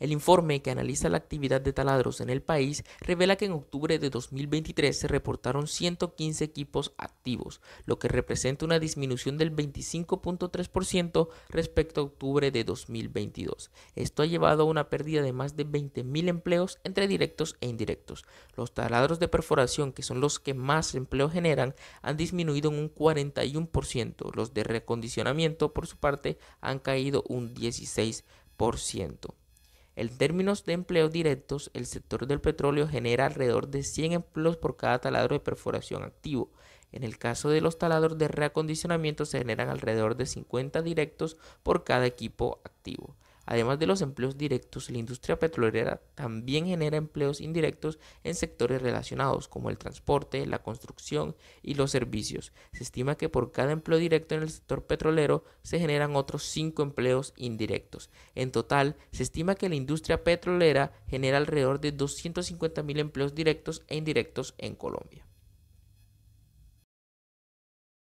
El informe que analiza la actividad de taladros en el país revela que en octubre de 2023 se reportaron 115 equipos activos, lo que representa una disminución del 25.3% respecto a octubre de 2022. Esto ha llevado a una pérdida de más de 20.000 empleos entre directos e indirectos. Los taladros de perforación, que son los que más empleo generan, han disminuido en un 41%. Los de recondicionamiento, por su parte, han caído un 16%. En términos de empleos directos, el sector del petróleo genera alrededor de 100 empleos por cada taladro de perforación activo. En el caso de los taladros de reacondicionamiento se generan alrededor de 50 directos por cada equipo activo. Además de los empleos directos, la industria petrolera también genera empleos indirectos en sectores relacionados como el transporte, la construcción y los servicios. Se estima que por cada empleo directo en el sector petrolero se generan otros cinco empleos indirectos. En total, se estima que la industria petrolera genera alrededor de 250.000 empleos directos e indirectos en Colombia.